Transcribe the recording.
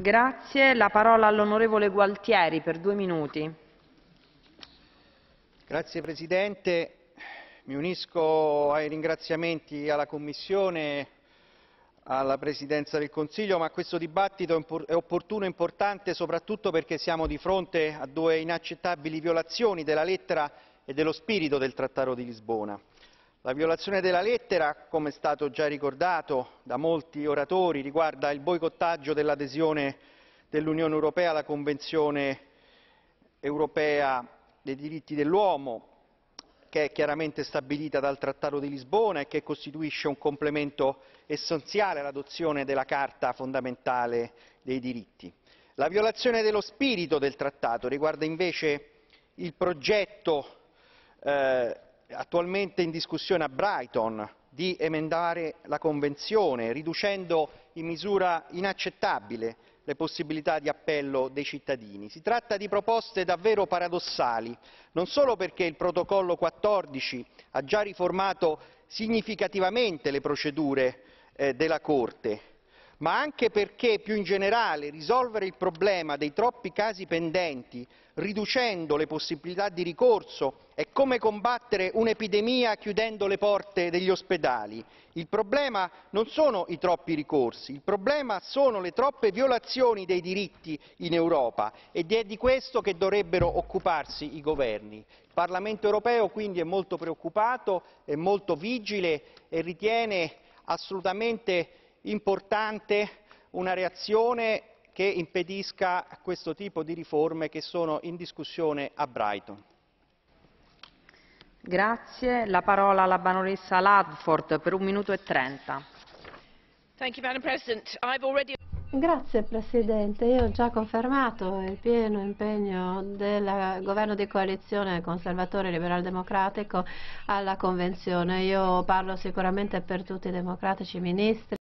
Grazie. La parola all'onorevole Gualtieri per due minuti. Grazie Presidente. Mi unisco ai ringraziamenti alla Commissione, alla Presidenza del Consiglio, ma questo dibattito è opportuno e importante soprattutto perché siamo di fronte a due inaccettabili violazioni della lettera e dello spirito del Trattato di Lisbona. La violazione della lettera, come è stato già ricordato da molti oratori, riguarda il boicottaggio dell'adesione dell'Unione Europea alla Convenzione Europea dei diritti dell'uomo, che è chiaramente stabilita dal Trattato di Lisbona e che costituisce un complemento essenziale all'adozione della Carta fondamentale dei diritti. La violazione dello spirito del Trattato riguarda invece il progetto eh, attualmente in discussione a Brighton di emendare la Convenzione, riducendo in misura inaccettabile le possibilità di appello dei cittadini. Si tratta di proposte davvero paradossali, non solo perché il protocollo 14 ha già riformato significativamente le procedure eh, della Corte, ma anche perché più in generale risolvere il problema dei troppi casi pendenti riducendo le possibilità di ricorso è come combattere un'epidemia chiudendo le porte degli ospedali il problema non sono i troppi ricorsi il problema sono le troppe violazioni dei diritti in europa ed è di questo che dovrebbero occuparsi i governi il parlamento europeo quindi è molto preoccupato è molto vigile e ritiene assolutamente importante una reazione che impedisca questo tipo di riforme che sono in discussione a Brighton. Grazie. La parola alla baronessa Ladford per un minuto e trenta. Grazie Presidente, io ho già confermato il pieno impegno del governo di coalizione conservatore liberal democratico alla Convenzione. Io parlo sicuramente per tutti i democratici ministri.